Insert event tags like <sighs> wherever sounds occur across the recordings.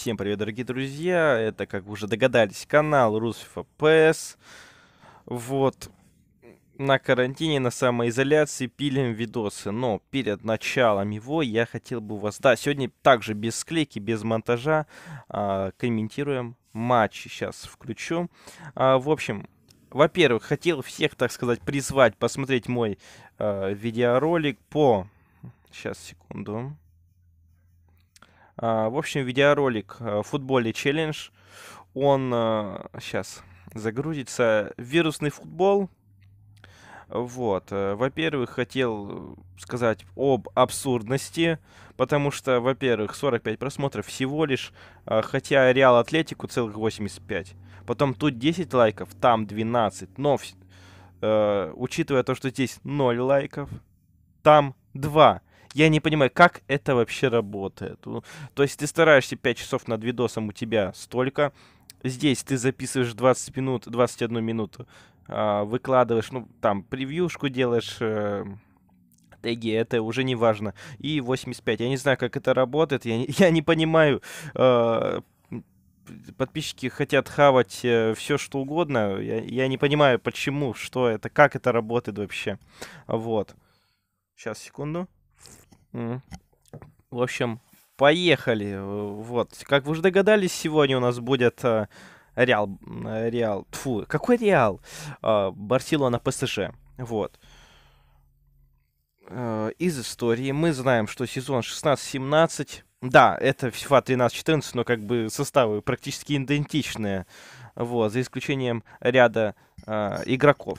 Всем привет, дорогие друзья. Это, как вы уже догадались, канал Русфа ПС. Вот. На карантине, на самоизоляции пилим видосы. Но перед началом его я хотел бы вас... Да, сегодня также без склейки, без монтажа а, комментируем матч Сейчас включу. А, в общем, во-первых, хотел всех, так сказать, призвать посмотреть мой э, видеоролик по... Сейчас, секунду. А, в общем, видеоролик а, футбольный челлендж». Он сейчас а, загрузится. Вирусный футбол. Вот. Э, во-первых, хотел сказать об абсурдности, потому что, во-первых, 45 просмотров всего лишь, хотя Реал Атлетику целых 85. Потом тут 10 лайков, там 12, но э, учитывая то, что здесь 0 лайков, там 2. Я не понимаю, как это вообще работает. Ну, то есть ты стараешься 5 часов над видосом, у тебя столько. Здесь ты записываешь 20 минут, 21 минуту, а, выкладываешь, ну, там, превьюшку делаешь, э, теги, это уже не важно. И 85. Я не знаю, как это работает, я не, <laughs> я не понимаю. Э, подписчики хотят хавать э, все, что угодно. Я, я не понимаю, почему, что это, как это работает вообще. Вот. Сейчас, секунду. В общем, поехали. Вот, как вы уже догадались, сегодня у нас будет э, Реал, э, Реал, тфу, какой Реал? Э, Барселона, ПСЖ, вот. Из истории мы знаем, что сезон 16-17, да, это FIFA 13-14, но как бы составы практически идентичные, вот, за исключением ряда игроков.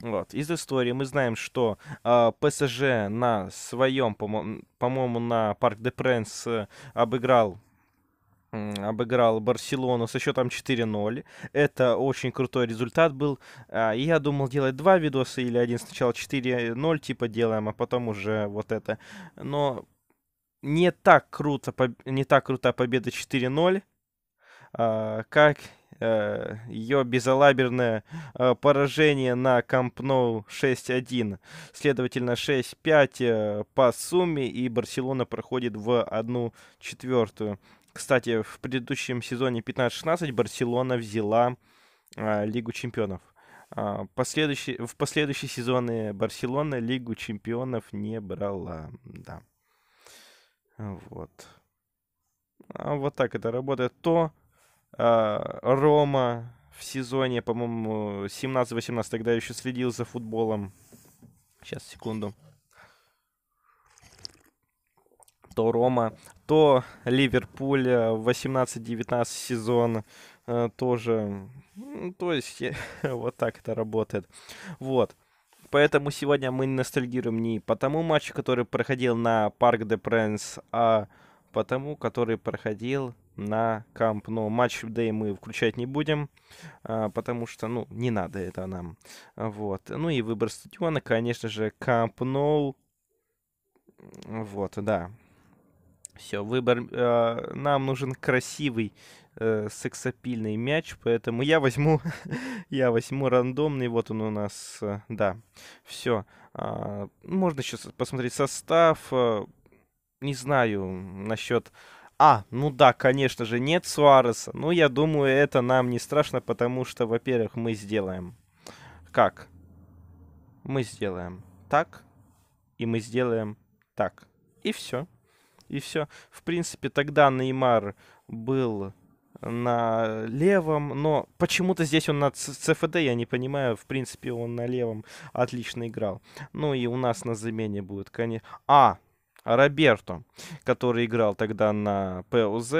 Вот. Из истории мы знаем, что а, э, ПСЖ на своем, по-моему, по на Парк де Пренс э, обыграл обыграл Барселону со счетом 4-0. Это очень крутой результат был. А, я думал делать два видоса или один сначала 4-0 типа делаем, а потом уже вот это. Но не так круто, не так крута победа 4-0, а, как Э, ее безалаберное э, поражение на Кампноу 6-1, следовательно 6-5 э, по сумме, и Барселона проходит в 1-4. Кстати, в предыдущем сезоне 15-16 Барселона взяла Лигу чемпионов. в последующие сезоны Барселона Лигу чемпионов не брала. Да. Вот. А вот так это работает. То, а, Рома в сезоне, по-моему, 17-18, тогда я еще следил за футболом. Сейчас, секунду. То Рома, то Ливерпуль 18-19 э, сезон э, тоже. Ну, то есть <laughs> вот так это работает. Вот. Поэтому сегодня мы не ностальгируем не по тому матчу, который проходил на Парк де Пренс, а по тому, который проходил на камп, но матч дэй мы включать не будем, а, потому что, ну, не надо это нам. Вот. Ну и выбор стадиона, конечно же, камп, но... Вот, да. Все, выбор. А, нам нужен красивый э, сексапильный мяч, поэтому я возьму, <laughs> я возьму рандомный. Вот он у нас, э, да. Все. А, можно сейчас посмотреть состав. Э, не знаю насчет а, ну да, конечно же, нет Суареса. Ну, я думаю, это нам не страшно, потому что, во-первых, мы сделаем... Как? Мы сделаем так, и мы сделаем так. И все. И все. В принципе, тогда Неймар был на левом, но почему-то здесь он на ЦФД, я не понимаю, в принципе, он на левом отлично играл. Ну и у нас на замене будет, конечно... А, Роберто, который играл тогда на ПОЗ,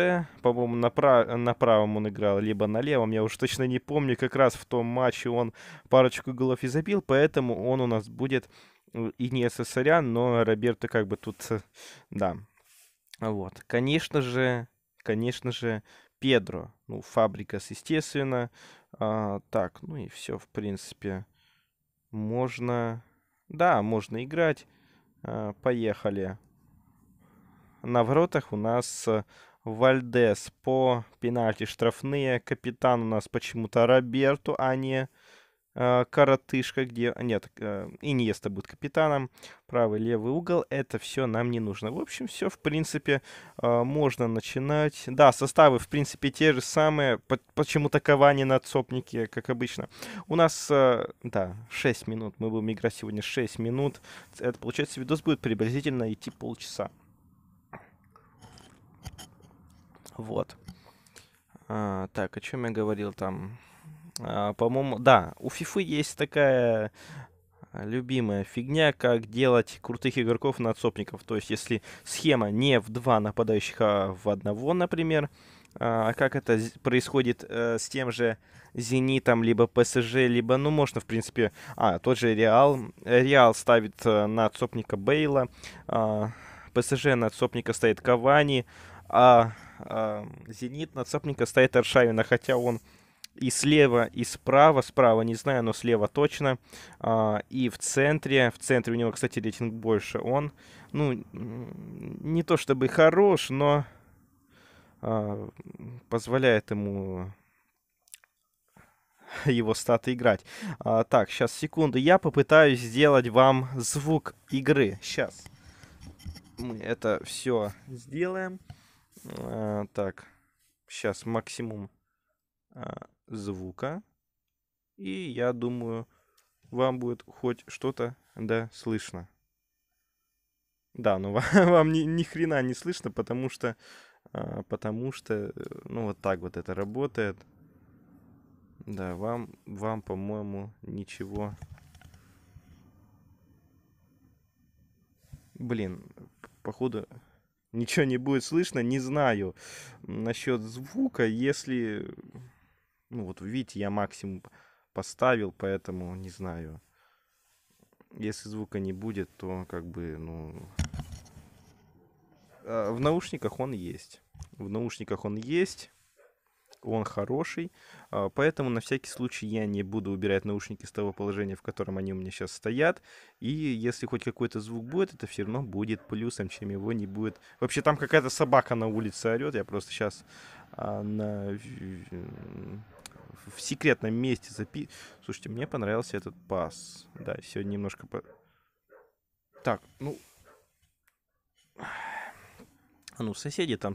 по-моему, на, прав... на правом он играл, либо на левом, я уж точно не помню, как раз в том матче он парочку голов и забил, поэтому он у нас будет э, и не Сосарян, но Роберто как бы тут, э, да. Вот, конечно же, конечно же, Педро, ну, Фабрикас, естественно. А, так, ну и все, в принципе, можно, да, можно играть. А, поехали на воротах у нас э, Вальдес по пенальти штрафные. Капитан у нас почему-то Роберту, а не э, Коротышка, где... Нет, э, Иньеста будет капитаном. Правый, левый угол. Это все нам не нужно. В общем, все, в принципе, э, можно начинать. Да, составы, в принципе, те же самые. Почему-то Кавани а на цопнике, как обычно. У нас, э, да, 6 минут. Мы будем играть сегодня 6 минут. Это, получается, видос будет приблизительно идти полчаса. Вот. А, так, о чем я говорил там? А, по-моему, да, у FIFA есть такая а, любимая фигня, как делать крутых игроков на отсопников. То есть, если схема не в два нападающих, а в одного, например, а, а как это происходит э, с тем же Зенитом, либо ПСЖ, либо, ну, можно, в принципе, а, тот же Реал. Э, Реал ставит э, на отсопника Бейла, а, ПСЖ на отсопника стоит Кавани, а, а «Зенит» на Цапника стоит Аршавина, хотя он и слева, и справа, справа не знаю, но слева точно, а, и в центре, в центре у него, кстати, рейтинг больше, он, ну, не то чтобы хорош, но а, позволяет ему его статы играть. А, так, сейчас, секунду, я попытаюсь сделать вам звук игры, сейчас. Мы это все сделаем. Э, так, сейчас максимум а, звука. И я думаю, вам будет хоть что-то да слышно. Да, но ну, вам, <laughs> вам ни, ни хрена не слышно, потому что, а, потому что, э, ну вот так вот это работает. Да, вам, вам, по-моему, ничего. Блин, походу ничего не будет слышно, не знаю насчет звука, если, ну вот видите, я максимум поставил, поэтому не знаю. Если звука не будет, то как бы, ну... А, в наушниках он есть. В наушниках он есть он хороший, а, поэтому на всякий случай я не буду убирать наушники с того положения, в котором они у меня сейчас стоят, и если хоть какой-то звук будет, это все равно будет плюсом, чем его не будет. Вообще там какая-то собака на улице орет, я просто сейчас а, на в секретном месте запи... Слушайте, мне понравился этот пас. Да, сегодня немножко... По... Так, ну... А, ну, соседи там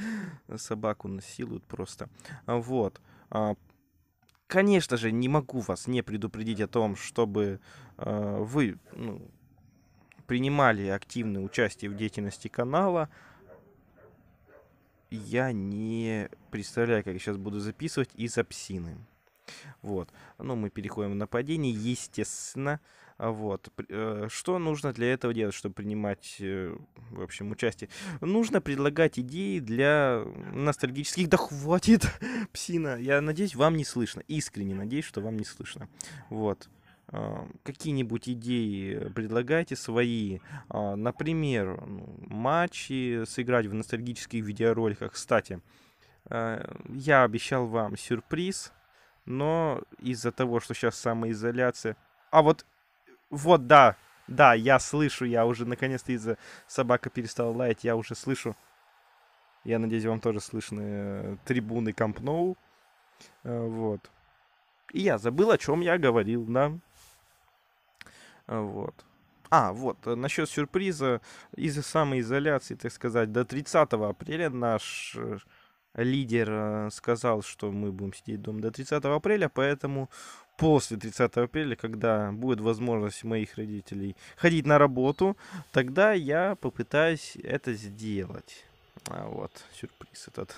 <laughs> собаку насилуют просто. А, вот. А, конечно же, не могу вас не предупредить о том, чтобы вы ну, принимали активное участие в деятельности канала. Я не представляю, как я сейчас буду записывать из апсины. Вот. Ну, мы переходим в нападение. Естественно, а вот. Э, что нужно для этого делать, чтобы принимать, э, в общем, участие? Нужно предлагать идеи для ностальгических... Да хватит, <laughs> псина! Я надеюсь, вам не слышно. Искренне надеюсь, что вам не слышно. Вот а, какие-нибудь идеи предлагайте свои. А, например, ну, матчи сыграть в ностальгических видеороликах. Кстати, э, я обещал вам сюрприз, но из-за того, что сейчас самоизоляция... А вот вот, да, да, я слышу, я уже наконец-то из-за собака перестала лаять, я уже слышу. Я надеюсь, вам тоже слышны э, трибуны Камп Ноу. Э, вот. И я забыл, о чем я говорил, да. Э, вот. А, вот, насчет сюрприза, из-за самоизоляции, так сказать, до 30 апреля наш лидер э, сказал, что мы будем сидеть дома до 30 апреля, поэтому после 30 апреля, когда будет возможность моих родителей ходить на работу, тогда я попытаюсь это сделать. А вот, сюрприз этот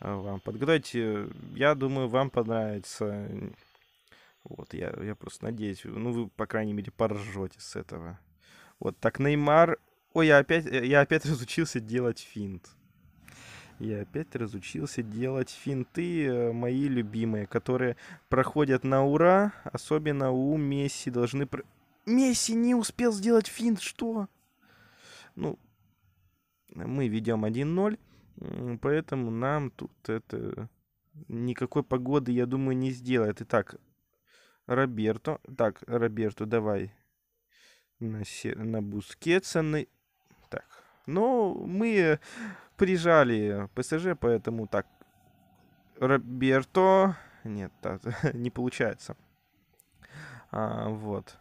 э, вам подготовьте. Э, я думаю, вам понравится. Вот, я, я просто надеюсь. Ну, вы, по крайней мере, поржете с этого. Вот, так, Неймар... Ой, я опять, я опять <laughs> разучился делать финт. Я опять разучился делать финты, э, мои любимые, которые проходят на ура, особенно у Месси должны... Про... Месси не успел сделать финт, что? Ну, мы ведем 1-0, поэтому нам тут это... Никакой погоды, я думаю, не сделает. Итак, Роберто. Так, Роберто, давай. На, се на Бускетса. На... Так, но ну, мы прижали ПСЖ, поэтому так Роберто... Нет, так, <laughs> не получается. А, вот.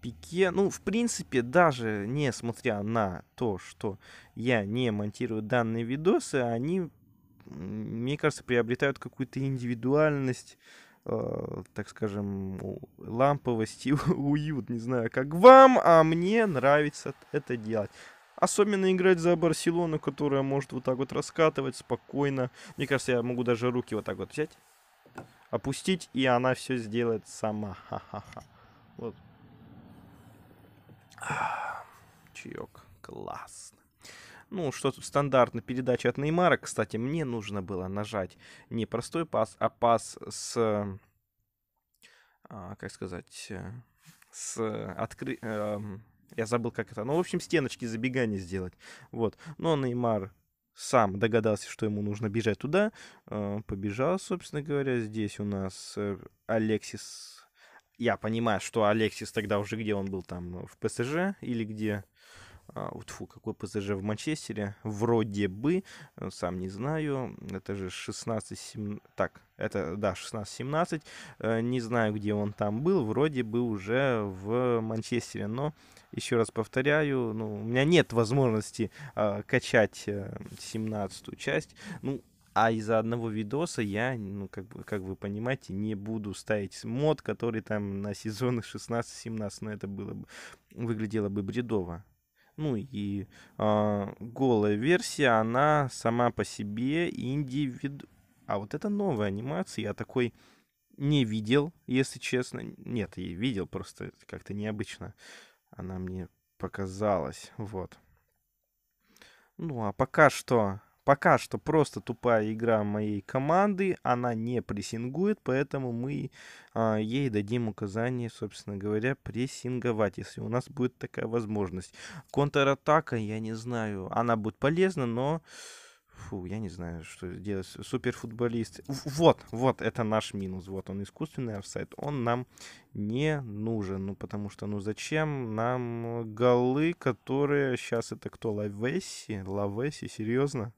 Пике, ну, в принципе, даже несмотря на то, что я не монтирую данные видосы, они, мне кажется, приобретают какую-то индивидуальность, э, так скажем, ламповость и <laughs> уют, не знаю, как вам, а мне нравится это делать. Особенно играть за Барселону, которая может вот так вот раскатывать спокойно. Мне кажется, я могу даже руки вот так вот взять, опустить, и она все сделает сама. Ха-ха-ха. Вот. А, <sighs> чаек. Классно. Ну, что тут стандартно, передача от Неймара. Кстати, мне нужно было нажать не простой пас, а пас с... А, как сказать... Э, с откры... Эм, я забыл, как это. Ну, в общем, стеночки забегания сделать. Вот. Но Неймар сам догадался, что ему нужно бежать туда. А, побежал, собственно говоря. Здесь у нас э, Алексис. Я понимаю, что Алексис тогда уже где он был там, в ПСЖ или где? А, вот фу, какой ПСЖ в Манчестере? Вроде бы, э, сам не знаю. Это же 16-17... Так, это, да, 16-17. Э, не знаю, где он там был. Вроде бы уже в Манчестере, но еще раз повторяю, ну, у меня нет возможности э, качать э, 17 часть. Ну, а из-за одного видоса я, ну, как, бы, как вы понимаете, не буду ставить мод, который там на сезоны 16-17, но это было бы, выглядело бы бредово. Ну и э, голая версия, она сама по себе индивиду... А вот это новая анимация, я такой не видел, если честно. Нет, я видел, просто как-то необычно она мне показалась, вот. Ну, а пока что, пока что просто тупая игра моей команды, она не прессингует, поэтому мы а, ей дадим указание, собственно говоря, прессинговать, если у нас будет такая возможность. Контратака, я не знаю, она будет полезна, но... Фу, я не знаю, что делать. Суперфутболист. Вот, вот, это наш минус. Вот он, искусственный офсайт. Он нам не нужен. Ну, потому что, ну, зачем нам голы, которые... Сейчас это кто? Лавеси? Лавеси, серьезно?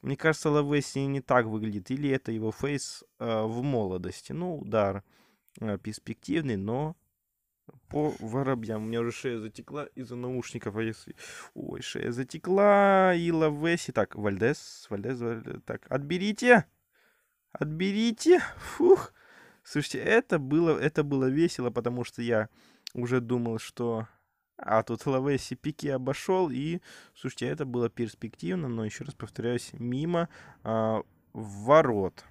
Мне кажется, Лавеси не так выглядит. Или это его фейс э, в молодости. Ну, удар э, перспективный, но по воробьям. У меня уже шея затекла из-за наушников. а если, Ой, шея затекла. И Лавеси. Так, Вальдес, Вальдес, Вальдес. Так, отберите. Отберите. Фух. Слушайте, это было, это было весело, потому что я уже думал, что... А тут Лавеси пики обошел, и, слушайте, это было перспективно, но, еще раз повторяюсь, мимо а, ворот.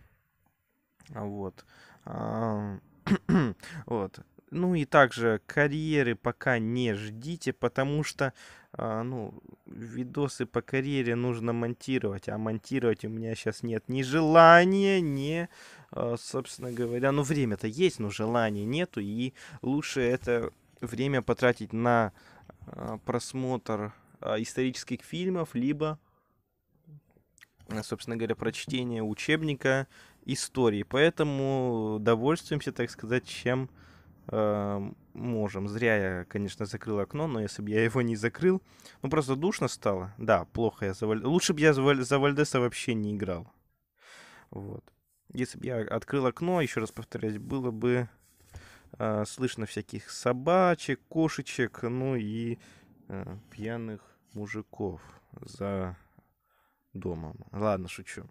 Вот. А, <clears throat> вот. Ну и также карьеры пока не ждите, потому что а, ну, видосы по карьере нужно монтировать, а монтировать у меня сейчас нет ни желания, ни, а, собственно говоря, ну время-то есть, но желания нету, и лучше это время потратить на а, просмотр а, исторических фильмов, либо, а, собственно говоря, прочтение учебника истории. Поэтому довольствуемся, так сказать, чем Э, можем. Зря я, конечно, закрыл окно, но если бы я его не закрыл... Ну, просто душно стало. Да, плохо я за Валь... Лучше бы я за, Валь... за Вальдеса вообще не играл. Вот. Если бы я открыл окно, еще раз повторяюсь, было бы э, слышно всяких собачек, кошечек, ну и э, пьяных мужиков за домом. Ладно, шучу.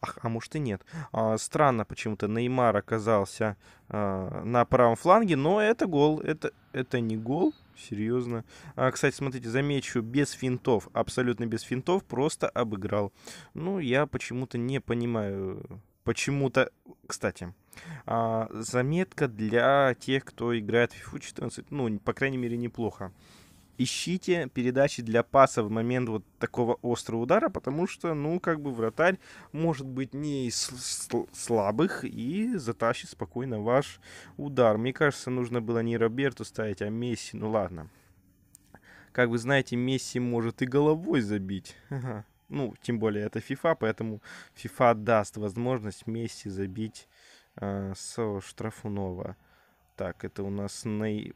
Ах, а может и нет. А, странно почему-то Неймар оказался а, на правом фланге, но это гол. Это, это не гол, серьезно. А, кстати, смотрите, замечу, без финтов, абсолютно без финтов, просто обыграл. Ну, я почему-то не понимаю, почему-то... Кстати, а, заметка для тех, кто играет в FIFA 14, ну, по крайней мере, неплохо ищите передачи для паса в момент вот такого острого удара, потому что, ну, как бы вратарь может быть не из сл слабых и затащит спокойно ваш удар. Мне кажется, нужно было не Роберту ставить, а Месси. Ну, ладно. Как вы знаете, Месси может и головой забить. Ну, тем более это FIFA, поэтому FIFA даст возможность Месси забить э, со штрафуного. Так, это у нас Ней...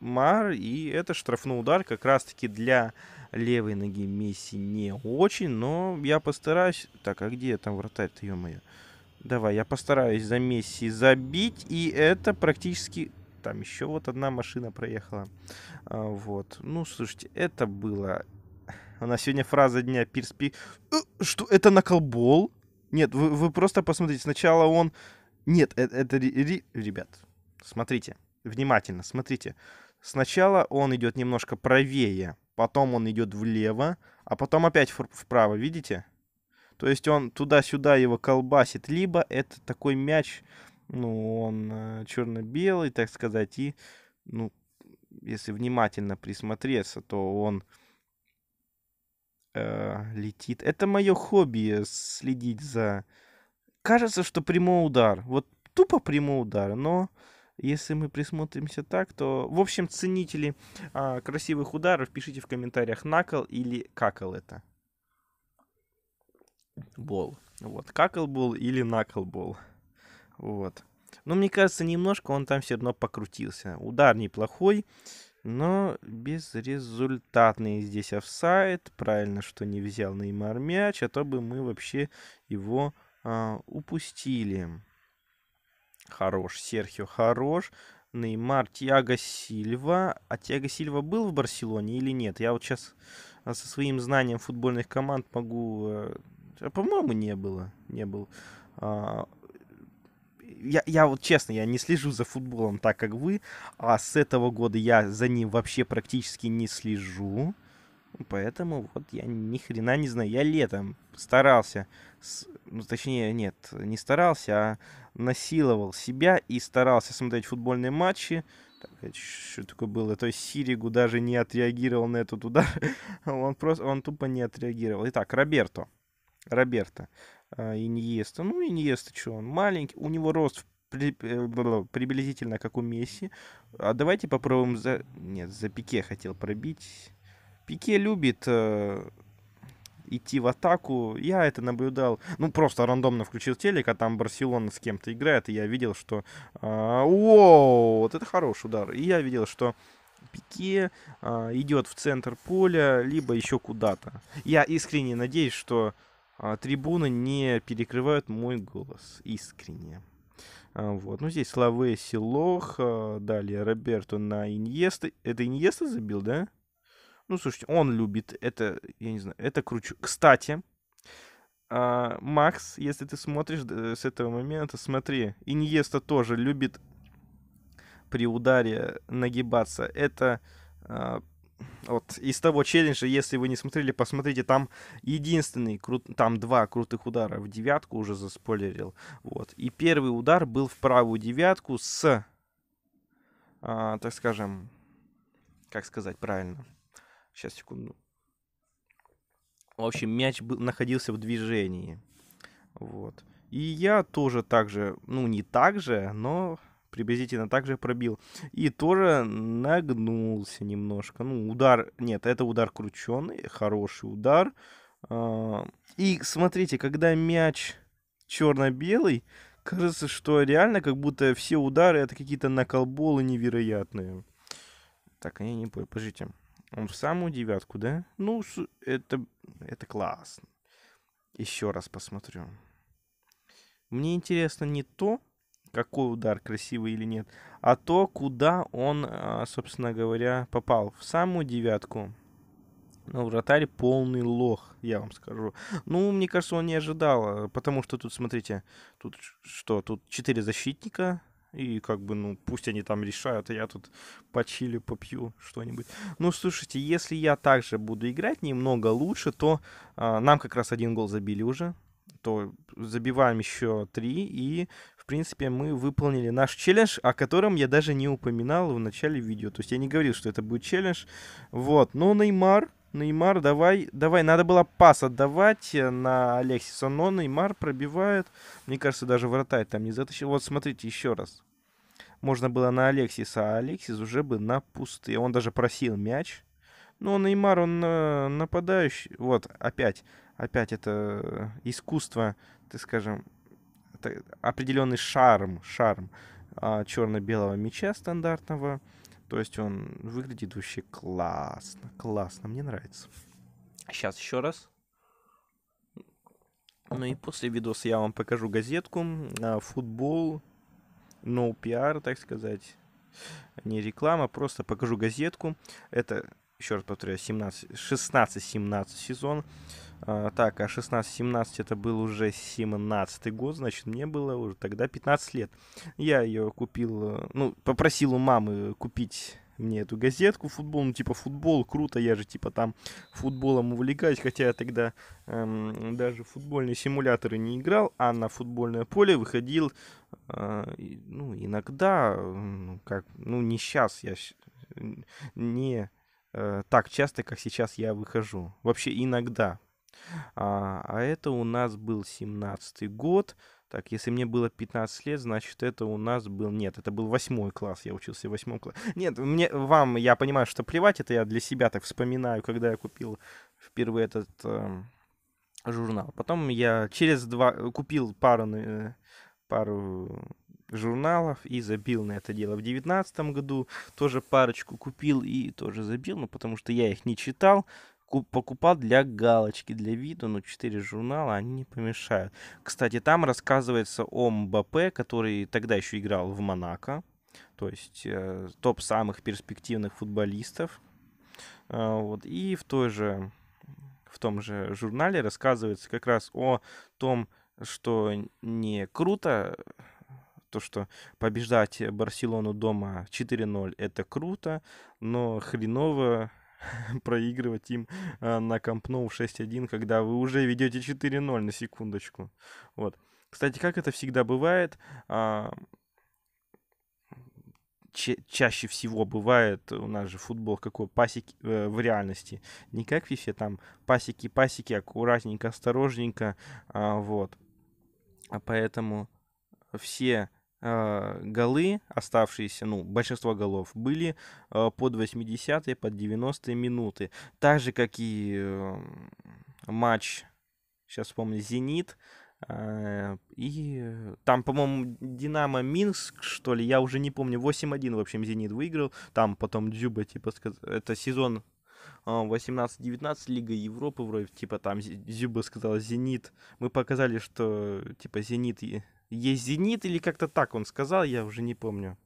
Мар, и это штрафной удар как раз-таки для левой ноги Месси не очень, но я постараюсь... Так, а где там вратарь-то, ё-моё? Давай, я постараюсь за Месси забить, и это практически... Там еще вот одна машина проехала. А, вот. Ну, слушайте, это было... У нас сегодня фраза дня Пирспи, «Э, Что, это наколбол? Нет, вы, вы просто посмотрите. Сначала он... Нет, э, это... это ребят, смотрите. Внимательно, смотрите. Сначала он идет немножко правее, потом он идет влево, а потом опять вправо, видите? То есть он туда-сюда его колбасит, либо это такой мяч, ну, он э, черно-белый, так сказать, и, ну, если внимательно присмотреться, то он э, летит. Это мое хобби следить за... Кажется, что прямой удар. Вот тупо прямой удар, но если мы присмотримся так, то... В общем, ценители а, красивых ударов, пишите в комментариях, накол или какал это. Бол. Вот, какалбол или наколбол. Вот. Но ну, мне кажется, немножко он там все равно покрутился. Удар неплохой, но безрезультатный здесь офсайд. Правильно, что не взял Неймар мяч, а то бы мы вообще его а, упустили. Хорош. Серхио хорош. Неймар, Тиаго Сильва. А Тиаго Сильва был в Барселоне или нет? Я вот сейчас э, со своим знанием футбольных команд могу... Э, а, по-моему, не было. Не был. А, я, я вот честно, я не слежу за футболом так, как вы, а с этого года я за ним вообще практически не слежу. Поэтому вот я ни хрена не знаю. Я летом старался, с, ну, точнее, нет, не старался, а насиловал себя и старался смотреть футбольные матчи. Так, э, что такое было? То есть Сиригу даже не отреагировал на этот удар. <laughs> он просто, он тупо не отреагировал. Итак, Роберто. Роберто. А, Иньеста. Ну, Иньеста, что он маленький. У него рост э, приблизительно как у Месси. А давайте попробуем за... Нет, за пике хотел пробить. Пике любит э, идти в атаку. Я это наблюдал. Ну, просто рандомно включил телек, а там Барселона с кем-то играет, и я видел, что... Э, Воу, вот это хороший удар. И я видел, что Пике э, идет в центр поля, либо еще куда-то. Я искренне надеюсь, что э, трибуны не перекрывают мой голос. Искренне. Вот. Ну, здесь Славе Силох, далее Роберто на Иньеста. Это Иньеста забил, да? Ну, слушайте, он любит это, я не знаю, это круче. Кстати, а, Макс, если ты смотришь э, с этого момента, смотри, Иньеста тоже любит при ударе нагибаться. Это а, вот из того челленджа, если вы не смотрели, посмотрите, там единственный, крут, там два крутых удара в девятку уже заспойлерил. Вот. И первый удар был в правую девятку с, а, так скажем, как сказать правильно, Сейчас, секунду. В общем, мяч был, находился в движении. Вот. И я тоже так же, ну не так же, но приблизительно так же пробил. И тоже нагнулся немножко. Ну, удар... Нет, это удар крученный, хороший удар. А, и смотрите, когда мяч черно-белый, кажется, что реально как будто все удары это какие-то наколболы невероятные. Так, я не понял, пожите. Он в самую девятку, да? Ну, это, это классно. Еще раз посмотрю. Мне интересно не то, какой удар, красивый или нет, а то, куда он, а, собственно говоря, попал. В самую девятку. ну вратарь полный лох, я вам скажу. Ну, мне кажется, он не ожидал, а, потому что тут, смотрите, тут что, тут четыре защитника, и как бы, ну, пусть они там решают, а я тут почили попью что-нибудь. Ну, слушайте, если я также буду играть немного лучше, то э, нам как раз один гол забили уже. То забиваем еще три, и, в принципе, мы выполнили наш челлендж, о котором я даже не упоминал в начале видео. То есть я не говорил, что это будет челлендж. Вот, но Неймар Неймар, давай, давай, надо было пас отдавать э, на Алексиса, но Неймар пробивает. Мне кажется, даже вратарь там не затащил. Вот смотрите еще раз. Можно было на Алексиса, а Алексис уже бы на пустые. Он даже просил мяч. Но Неймар, он э, нападающий. Вот, опять, опять это э, искусство, ты скажем, определенный шарм, шарм а, черно-белого мяча стандартного. То есть он выглядит вообще классно, классно, мне нравится. Сейчас еще раз. Ну и после видоса я вам покажу газетку, а, футбол, no PR, так сказать. Не реклама, просто покажу газетку. Это, еще раз повторяю, 16-17 сезон. А, так, а 16-17 это был уже 17 год, значит, мне было уже тогда 15 лет. Я ее купил, э, ну, попросил у мамы купить мне эту газетку футбол, ну типа футбол, круто, я же типа там футболом увлекаюсь, хотя я тогда эм, даже футбольные симуляторы не играл, а на футбольное поле выходил, э, ну иногда, ну как, ну не сейчас, я не э, так часто, как сейчас я выхожу, вообще иногда, а, а это у нас был 17-й год. Так, если мне было 15 лет, значит, это у нас был... Нет, это был восьмой класс, я учился в восьмом классе. Нет, мне, вам, я понимаю, что плевать, это я для себя так вспоминаю, когда я купил впервые этот э, журнал. Потом я через два... купил пару, э, пару журналов и забил на это дело в девятнадцатом году. Тоже парочку купил и тоже забил, ну, потому что я их не читал покупал для галочки, для виду, но четыре журнала, они не помешают. Кстати, там рассказывается о Мбаппе, который тогда еще играл в Монако, то есть э, топ самых перспективных футболистов. Э, вот, и в той же в том же журнале рассказывается как раз о том, что не круто, то, что побеждать Барселону дома 4-0 это круто, но хреново <laughs> проигрывать им а, на Camp Nou 6-1, когда вы уже ведете 4-0 на секундочку. Вот. Кстати, как это всегда бывает, ча чаще всего бывает у нас же футбол какой пасеки э, в реальности не как в там пасеки пасеки аккуратненько осторожненько а, вот а поэтому все а, голы, оставшиеся, ну, большинство голов, были а, под 80-е, под 90-е минуты. Так же, как и эм, матч, сейчас вспомню, «Зенит», а, и э, там, по-моему, Динамо Минск, что ли, я уже не помню, 8-1, в общем, Зенит выиграл. Там потом Дзюба, типа, сказ... это сезон 18-19 Лига Европы вроде, типа там Зюба сказал Зенит. Мы показали, что типа Зенит есть Зенит или как-то так он сказал, я уже не помню.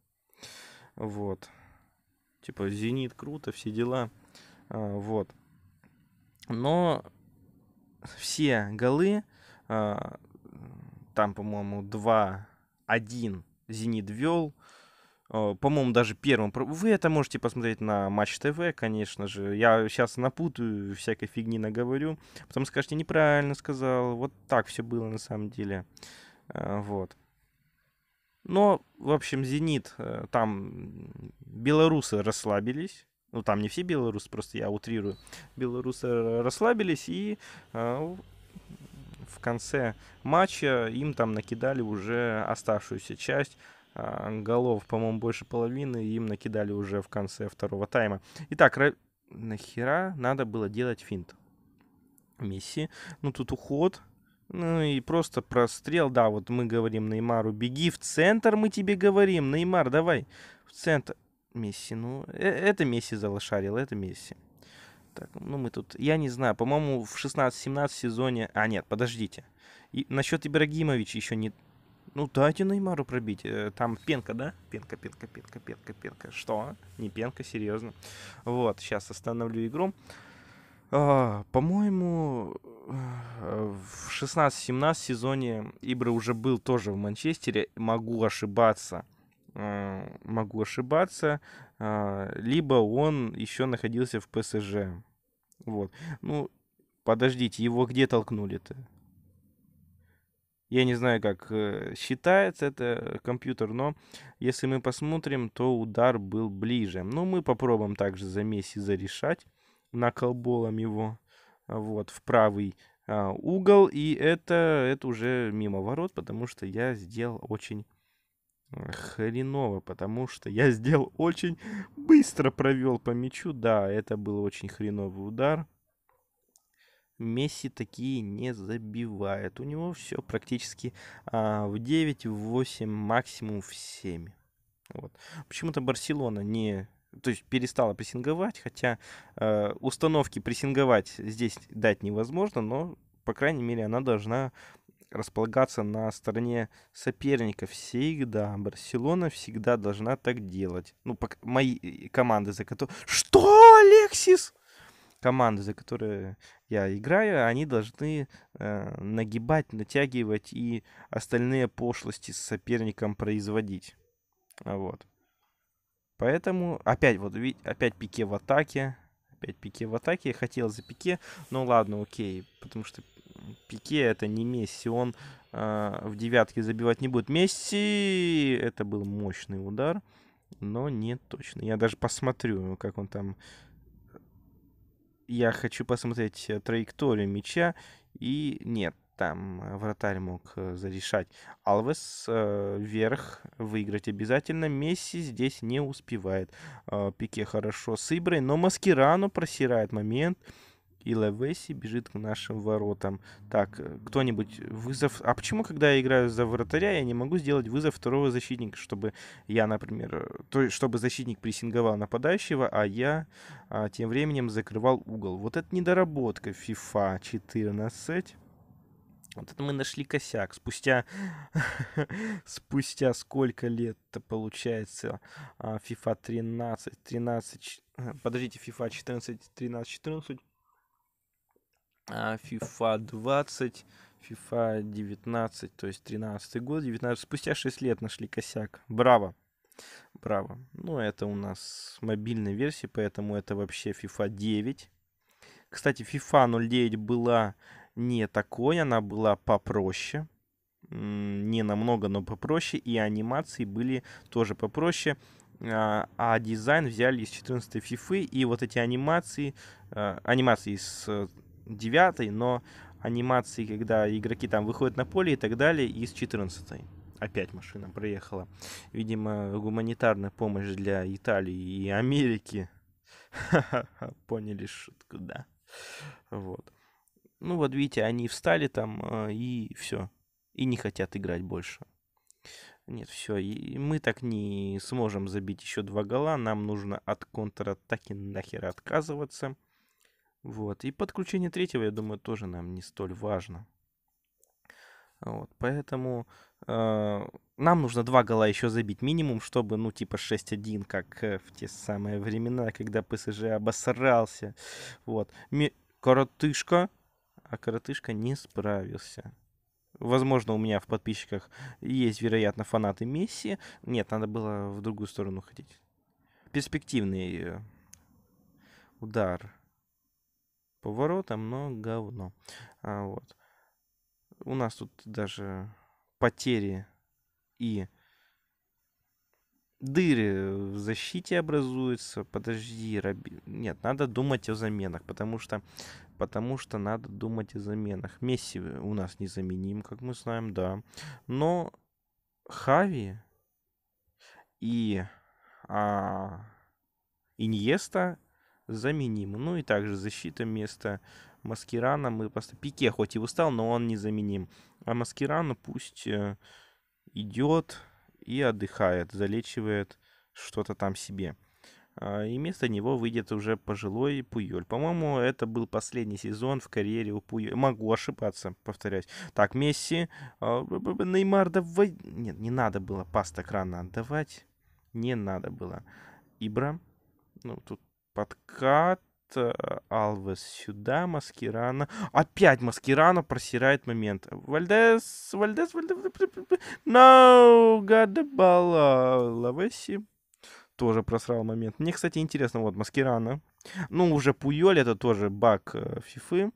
Вот. Типа Зенит круто, все дела. А, вот. Но все голы, а, там, по-моему, 2-1 Зенит вел. А, по-моему, даже первым. Вы это можете посмотреть на Матч ТВ, конечно же. Я сейчас напутаю, всякой фигни наговорю. Потом скажете, неправильно сказал. Вот так все было на самом деле. Э, вот. Но, в общем, «Зенит», э, там белорусы расслабились. Ну, там не все белорусы, просто я утрирую. Белорусы расслабились, и э, в конце матча им там накидали уже оставшуюся часть голов, по-моему, больше половины, им накидали уже в конце второго тайма. Итак, ра... нахера надо было делать финт? Месси. Ну, тут уход, ну и просто прострел, да, вот мы говорим Неймару, беги в центр, мы тебе говорим, Неймар, давай в центр. Месси, ну, э, это Месси залошарил, это Месси. Так, ну мы тут, я не знаю, по-моему, в 16-17 сезоне... А, нет, подождите. И насчет Ибрагимовича еще не... Ну, дайте Неймару пробить. Э, там Пенка, да? Пенка, Пенка, Пенка, Пенка, Пенка. Что? Не Пенка, серьезно. Вот, сейчас остановлю игру. А, по-моему, э, в 16-17 сезоне Ибра уже был тоже в Манчестере. Могу ошибаться. Э, могу ошибаться. А, либо он еще находился в ПСЖ. Вот. Ну, подождите, его где толкнули-то? Я не знаю, как э, считается это компьютер, но если мы посмотрим, то удар был ближе. Но ну, мы попробуем также за Месси зарешать наколболом его а, вот, в правый а, угол. И это, это уже мимо ворот, потому что я сделал очень а, хреново, потому что я сделал очень быстро провел по мячу. Да, это был очень хреновый удар. Месси такие не забивает. У него все практически а, в 9, в 8, максимум в 7. Вот. Почему-то Барселона не то есть перестала прессинговать, хотя э, установки прессинговать здесь дать невозможно, но, по крайней мере, она должна располагаться на стороне соперника всегда. Барселона всегда должна так делать. Ну, по, мои э, команды, за которые... Что, Алексис? Команды, за которые я играю, они должны э, нагибать, натягивать и остальные пошлости с соперником производить. Вот. Поэтому опять вот видите, опять пике в атаке. Опять пике в атаке. Я хотел за пике. Ну ладно, окей. Потому что пике это не Месси. Он э, в девятке забивать не будет. Месси! Это был мощный удар. Но не точно. Я даже посмотрю, как он там... Я хочу посмотреть э, траекторию мяча. И нет, там э, вратарь мог э, зарешать. Алвес вверх э, выиграть обязательно. Месси здесь не успевает. Пике хорошо с Иброй, но Маскирану просирает момент. И Левеси бежит к нашим воротам. Так, кто-нибудь вызов... А почему, когда я играю за вратаря, я не могу сделать вызов второго защитника, чтобы я, например... То есть, чтобы защитник прессинговал нападающего, а я а, тем временем закрывал угол. Вот это недоработка FIFA 14. Вот это мы нашли косяк. Спустя, <laughs> спустя сколько лет-то получается а, FIFA 13, 13, э, подождите, FIFA 14, 13, 14, FIFA 20, FIFA 19, то есть 13 год, 19, спустя 6 лет нашли косяк. Браво. Браво. Ну, это у нас мобильная версия, поэтому это вообще FIFA 9. Кстати, FIFA 09 была не такой, она была попроще, не намного, но попроще, и анимации были тоже попроще, а, а дизайн взяли из 14 фифы, и вот эти анимации, а, анимации из 9, но анимации, когда игроки там выходят на поле и так далее, из 14. -й. Опять машина проехала. Видимо, гуманитарная помощь для Италии и Америки. <laughs> Поняли шутку, да. Вот. Ну вот видите, они встали там а, и все. И не хотят играть больше. Нет, все, мы так не сможем забить еще два гола. Нам нужно от контратаки нахер отказываться. Вот. И подключение третьего, я думаю, тоже нам не столь важно. Вот, поэтому э, нам нужно два гола еще забить минимум, чтобы, ну, типа 6-1, как э, в те самые времена, когда ПСЖ обосрался. Вот. Ми- коротышка а коротышка не справился. Возможно, у меня в подписчиках есть, вероятно, фанаты Месси. Нет, надо было в другую сторону ходить. Перспективный э, удар поворотом, но говно. А, вот. У нас тут даже потери и дыры в защите образуются. Подожди, Раби... Нет, надо думать о заменах, потому что, потому что надо думать о заменах. Месси у нас незаменим, как мы знаем, да. Но Хави и а, Иньеста заменим. Ну и также защита вместо Маскирана мы просто... Пике хоть и устал, но он незаменим. А Маскирана пусть э, идет и отдыхает, залечивает что-то там себе. А, и вместо него выйдет уже пожилой Пуйоль. По-моему, это был последний сезон в карьере у Пуйоль. Могу ошибаться, повторяюсь. Так, Месси. А, Неймар, давай... Нет, не надо было паста крана отдавать. Не надо было. Ибра. Ну, тут подкат Э, Алвес сюда, Маскирана. Опять Маскирана просирает момент. Вальдес, Вальдес, Вальдес. No, Гадебала, uh, Лавеси. Тоже просрал момент. Мне, кстати, интересно, вот Маскирана. Ну, уже Пуйоль, это тоже баг э, Фифы.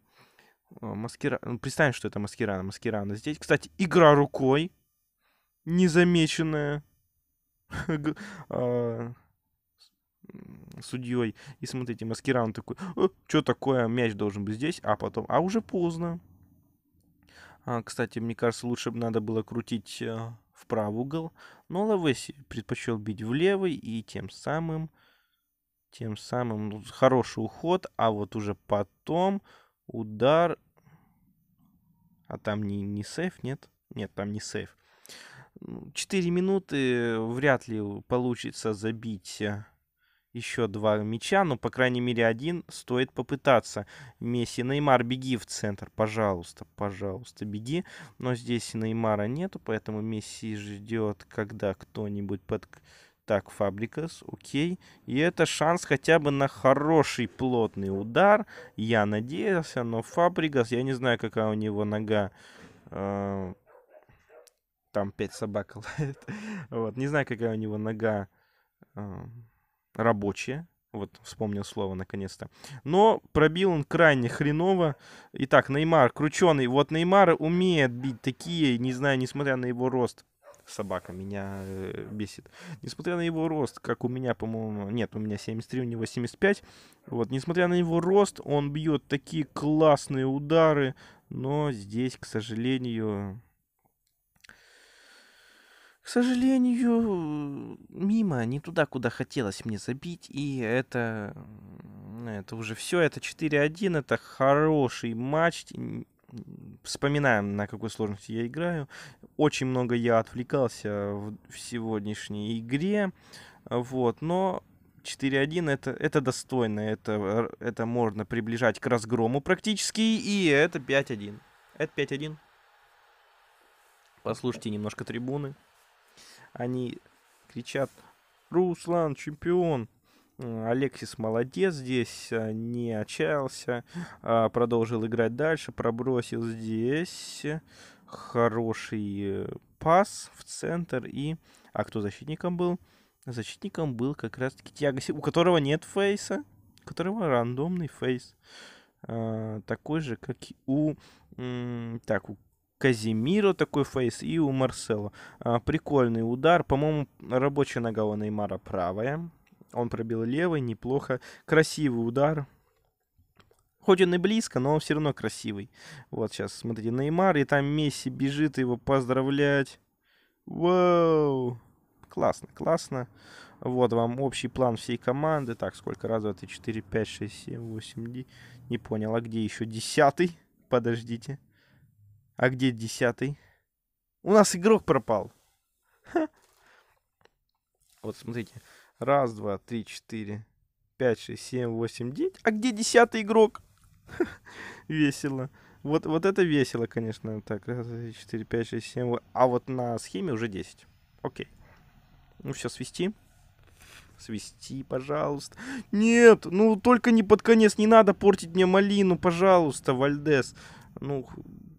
Э, Маскирана. Ну, представим, что это Маскирана. Маскирана здесь. Кстати, игра рукой. Незамеченная. <laughs> судьей. И смотрите, Маскиран такой, «Э, что такое, мяч должен быть здесь, а потом, а уже поздно. А, кстати, мне кажется, лучше бы надо было крутить э, в правый угол, но Лавеси предпочел бить в левый и тем самым, тем самым ну, хороший уход, а вот уже потом удар, а там не, не сейф, нет? Нет, там не сейф. Ну, четыре минуты э, вряд ли получится забить еще два мяча, но, по крайней мере, один стоит попытаться. Месси, Неймар, беги в центр, пожалуйста, пожалуйста, беги. Но здесь Неймара нету, поэтому Месси ждет, когда кто-нибудь под... Так, Фабрикас, окей. И это шанс хотя бы на хороший плотный удар. Я надеялся, но Фабрикас, я не знаю, какая у него нога а, там пять собак лает. <laughs> Вот, не знаю, какая у него нога. А, рабочие. Вот вспомнил слово наконец-то. Но пробил он крайне хреново. Итак, Неймар крученый. Вот Неймар умеет бить такие, не знаю, несмотря на его рост. Собака меня э, бесит. Несмотря на его рост, как у меня, по-моему... Нет, у меня 73, у него 75. Вот, несмотря на его рост, он бьет такие классные удары. Но здесь, к сожалению, к сожалению, мимо, не туда, куда хотелось мне забить, и это... Это уже все, это 4-1, это хороший матч, вспоминаем, на какой сложности я играю. Очень много я отвлекался в, в сегодняшней игре. Вот, но 4-1 это, это достойно, это, это можно приближать к разгрому практически, и это 5-1. Это 5-1. Послушайте немножко трибуны. Они кричат «Руслан, чемпион!» Алексис молодец здесь, а, не отчаялся, а, продолжил играть дальше, пробросил здесь хороший э, пас в центр и... А кто защитником был? Защитником был как раз-таки Тиаго у которого нет фейса, у которого рандомный фейс. А, такой же, как и у... Так, у Казимиро такой фейс и у Марсело. А, прикольный удар. По-моему, рабочая нога у Неймара правая. Он пробил левый, неплохо. Красивый удар. Хоть он и близко, но он все равно красивый. Вот сейчас, смотрите, Неймар, и там Месси бежит его поздравлять. Вау! Классно, классно. Вот вам общий план всей команды. Так, сколько раз? 2, 3, 4, 5, 6, 7, 8, 9. Не понял, а где еще? Десятый? Подождите. А где десятый? У нас игрок пропал. Ха. Вот смотрите. Раз, два, три, четыре, пять, шесть, семь, восемь, девять. А где десятый игрок? Весело. Вот, вот это весело, конечно. Так, раз, два, три, четыре, пять, шесть, семь, восемь. А вот на схеме уже десять. Окей. Ну все, свести. Свести, пожалуйста. Нет, ну только не под конец. Не надо портить мне малину, пожалуйста, Вальдес. Ну,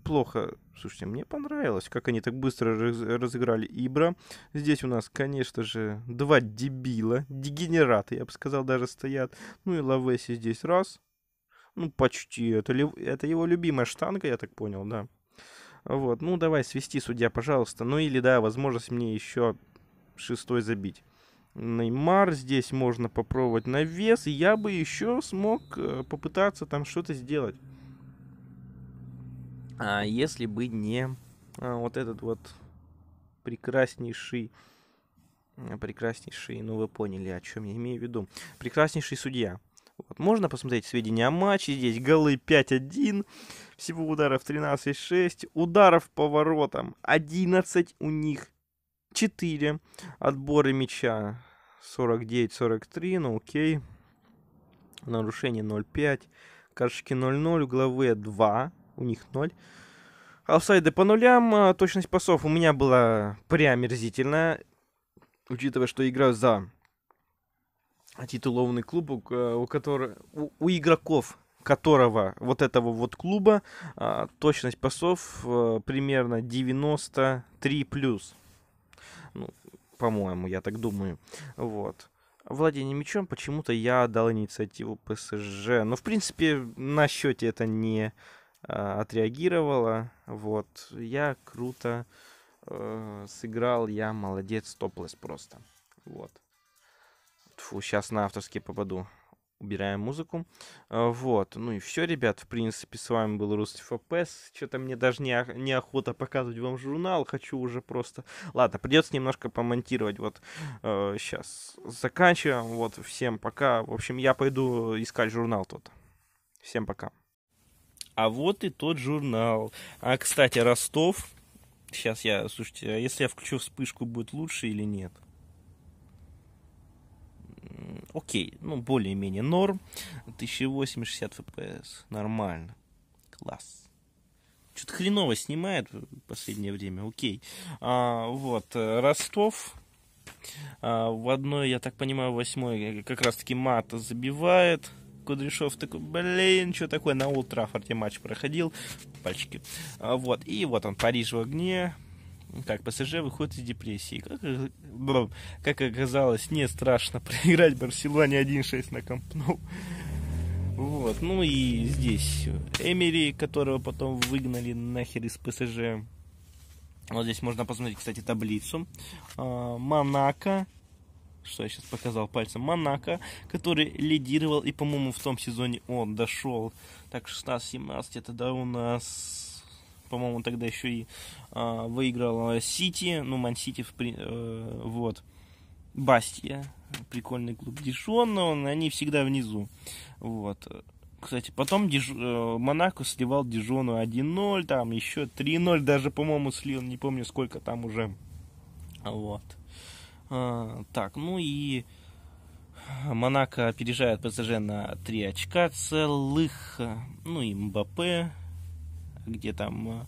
неплохо. Слушайте, мне понравилось, как они так быстро раз- разыграли Ибра. Здесь у нас, конечно же, два дебила, дегенераты, я бы сказал, даже стоят. Ну и Лавеси здесь раз. Ну, почти. Это, ли... это его любимая штанга, я так понял, да. Вот, ну давай свести, судья, пожалуйста. Ну или, да, возможность мне еще шестой забить. Неймар, здесь можно попробовать на вес, я бы еще смог э, попытаться там что-то сделать а если бы не а, вот этот вот прекраснейший, а, прекраснейший, ну вы поняли, о чем я имею в виду, прекраснейший судья. Вот, можно посмотреть сведения о матче, здесь голы 5-1, всего ударов 13-6, ударов по воротам 11 у них, 4, отборы мяча 49-43, ну окей, нарушение 0-5, каршики 0-0, угловые 2, у них 0. Офсайды по нулям, а, точность пасов у меня была преомерзительная, учитывая, что играю за титулованный клуб, э, у, которого, у, у игроков которого вот этого вот клуба а, точность пасов э, примерно 93 плюс. Ну, по-моему, я так думаю. Вот. Владение мячом почему-то я отдал инициативу ПСЖ. Но, ну, в принципе, на счете это не а, отреагировала. Вот, я круто э, сыграл, я молодец, топлес просто. Вот. Фу, сейчас на авторские попаду. Убираем музыку. А, вот, ну и все, ребят. В принципе, с вами был Русти ФПС. Что-то мне даже не, неохота показывать вам журнал. Хочу уже просто... Ладно, придется немножко помонтировать. Вот э, сейчас заканчиваем. Вот, всем пока. В общем, я пойду искать журнал тот. Всем пока. А вот и тот журнал. А, кстати, Ростов. Сейчас я, слушайте, а если я включу вспышку, будет лучше или нет? Окей, ну, более-менее норм. 1080 FPS, нормально. Класс. Что-то хреново снимает в последнее время, окей. А, вот, э, Ростов. А, в одной, я так понимаю, восьмой э, как раз-таки мата забивает. Кудряшов такой, блин, что такое, на Олд Траффорде матч проходил, пальчики. А вот, и вот он, Париж в огне, как ПСЖ выходит из депрессии. Как, как оказалось, не страшно <laughs> проиграть Барселоне 1-6 на комп. ну. Вот, ну и здесь Эмери, которого потом выгнали нахер из ПСЖ. Вот здесь можно посмотреть, кстати, таблицу. А, Монако, что я сейчас показал пальцем, Монако, который лидировал, и, по-моему, в том сезоне он дошел. Так, 16-17, это да у нас, по-моему, тогда еще и э, а, выиграл Сити, ну, Ман-Сити, э, вот, Бастия, прикольный клуб Дишон, он, они всегда внизу, вот. Кстати, потом Диж... Э, Монако сливал Дижону 1-0, там еще 3-0 даже, по-моему, слил, не помню сколько там уже. Вот. А, так, ну и Монако опережает ПСЖ на 3 очка целых. Ну и МБП, где там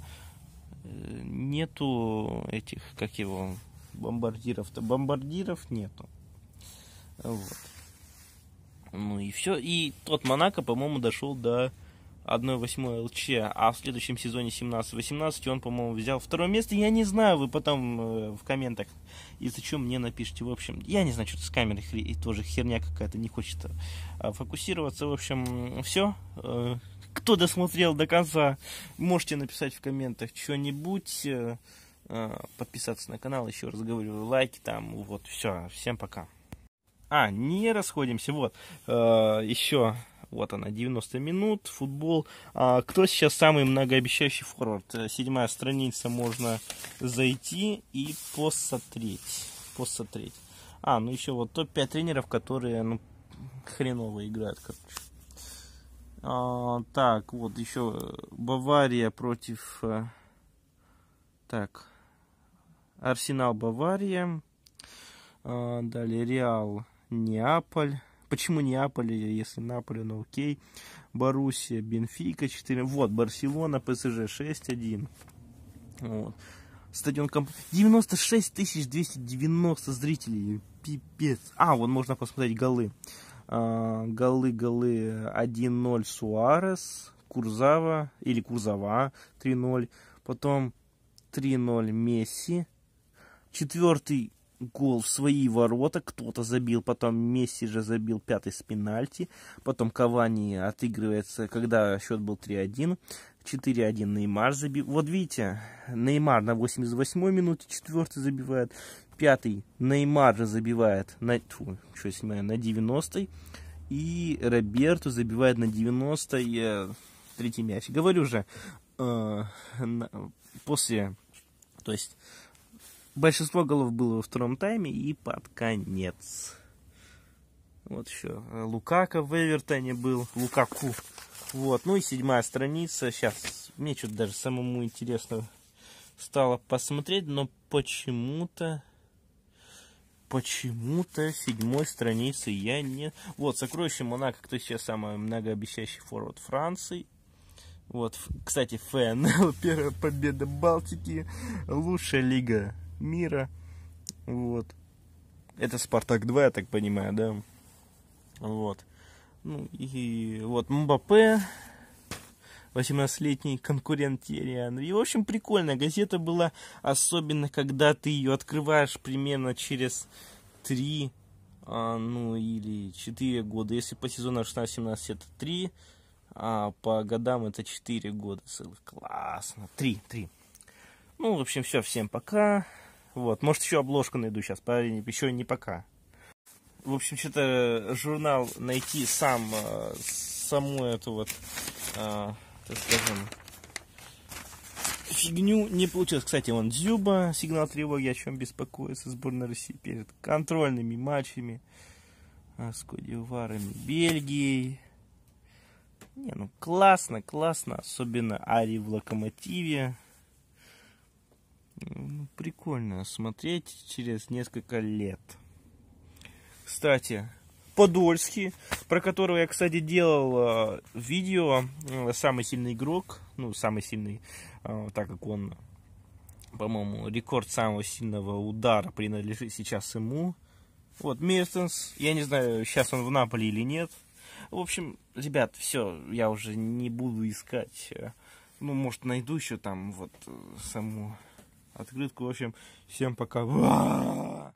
э, нету этих, как его, бомбардиров-то. Бомбардиров нету. Вот. Ну и все. И тот Монако, по-моему, дошел до 1-8 ЛЧ, а в следующем сезоне 17-18 он, по-моему, взял второе место. Я не знаю, вы потом э, в комментах, если что, мне напишите. В общем, я не знаю, что-то с камерой хри- тоже херня какая-то, не хочет э, фокусироваться. В общем, все. Э, кто досмотрел до конца, можете написать в комментах что-нибудь. Подписаться на канал, еще раз говорю, лайки там, вот, все, всем пока. А, не расходимся, вот, еще вот она, 90 минут, футбол. А, кто сейчас самый многообещающий форвард? Э, седьмая страница, можно зайти и посмотреть. Посмотреть. А, ну еще вот топ-5 тренеров, которые, ну, хреново играют, короче. А, так, вот еще Бавария против... Э, так, Арсенал Бавария. А, далее Реал Неаполь почему не Неаполь, э, если Наполе, ну окей. Боруссия, Бенфика 4, вот, Барселона, ПСЖ 6-1. Вот. Стадион комп... 96 290 зрителей, пипец. А, вот можно посмотреть голы. А, голы, голы 1-0 Суарес, Курзава или Курзава 3-0, потом 3-0 Месси, четвертый гол в свои ворота, кто-то забил, потом Месси же забил пятый с пенальти, потом Кавани отыгрывается, когда счет был 3-1, 4-1 Неймар забил. Вот видите, Неймар на 88-й минуте четвертый забивает, пятый Неймар же забивает на, тьфу, что снимаю, на 90-й, и Роберто забивает на 90-й э, третий мяч. Говорю же, э, на, после, то есть Большинство голов было во втором тайме и под конец. Вот еще э, Лукака в Эвертоне был. Лукаку. Вот. Ну и седьмая страница. Сейчас мне что-то даже самому интересно стало посмотреть, но почему-то почему-то седьмой страницы я не... Вот, сокровище Монако, кто сейчас самый многообещающий форвард Франции. Вот, кстати, ФНЛ, <laughs> первая победа Балтики, лучшая лига мира. Вот. Это Спартак 2, я так понимаю, да? Вот. Ну и вот МБП. 18-летний конкурент Терри Анри. В общем, прикольная газета была, особенно когда ты ее открываешь примерно через 3, а, ну или 4 года. Если по сезону 16-17 это 3, а по годам это 4 года. Классно. 3, 3. Ну, в общем, все, всем пока. Вот, может еще обложку найду сейчас, парень, еще не пока. В общем, что-то журнал найти сам, э, саму эту вот, э, так скажем, фигню не получилось. Кстати, вон Дзюба, сигнал тревоги, о чем беспокоится сборная России перед контрольными матчами а, с Кодиварами Бельгией. Не, ну классно, классно, особенно Ари в Локомотиве прикольно смотреть через несколько лет. Кстати, Подольский, про которого я, кстати, делал э, видео, э, самый сильный игрок, ну, самый сильный, э, так как он, по-моему, рекорд самого сильного удара принадлежит сейчас ему. Вот, Мертенс, я не знаю, сейчас он в Наполе или нет. В общем, ребят, все, я уже не буду искать. Ну, может, найду еще там вот саму открытку. В общем, всем пока.